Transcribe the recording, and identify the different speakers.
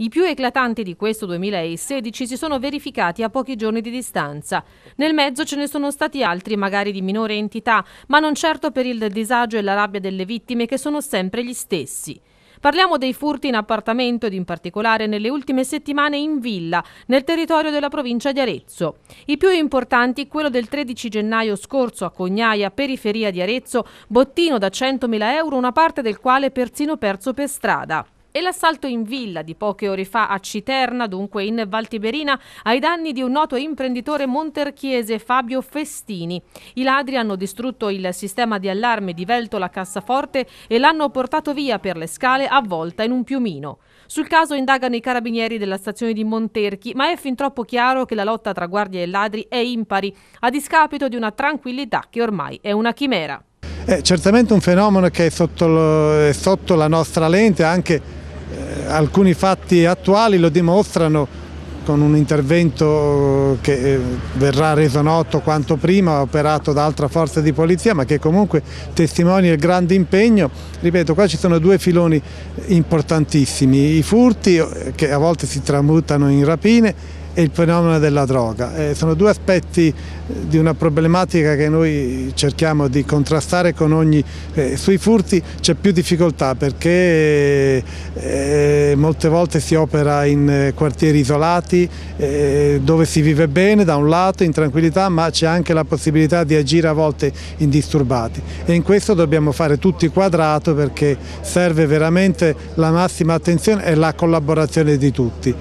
Speaker 1: I più eclatanti di questo 2016 si sono verificati a pochi giorni di distanza. Nel mezzo ce ne sono stati altri, magari di minore entità, ma non certo per il disagio e la rabbia delle vittime che sono sempre gli stessi. Parliamo dei furti in appartamento ed in particolare nelle ultime settimane in villa, nel territorio della provincia di Arezzo. I più importanti, quello del 13 gennaio scorso a Cognaia, periferia di Arezzo, bottino da 100.000 euro, una parte del quale persino perso per strada. E l'assalto in villa di poche ore fa a Citerna, dunque in Valtiberina, ai danni di un noto imprenditore monterchiese Fabio Festini. I ladri hanno distrutto il sistema di allarme di Veltola Cassaforte e l'hanno portato via per le scale avvolta in un piumino. Sul caso indagano i carabinieri della stazione di Monterchi, ma è fin troppo chiaro che la lotta tra guardie e ladri è impari, a discapito di una tranquillità che ormai è una chimera.
Speaker 2: È certamente un fenomeno che è sotto, è sotto la nostra lente, anche eh, alcuni fatti attuali lo dimostrano con un intervento che eh, verrà reso noto quanto prima, operato da altra forza di polizia, ma che comunque testimonia il grande impegno. Ripeto, qua ci sono due filoni importantissimi, i furti eh, che a volte si tramutano in rapine e il fenomeno della droga. Eh, sono due aspetti eh, di una problematica che noi cerchiamo di contrastare con ogni... Eh, sui furti c'è più difficoltà perché eh, molte volte si opera in eh, quartieri isolati eh, dove si vive bene da un lato in tranquillità ma c'è anche la possibilità di agire a volte indisturbati e in questo dobbiamo fare tutti quadrato perché serve veramente la massima attenzione e la collaborazione di tutti.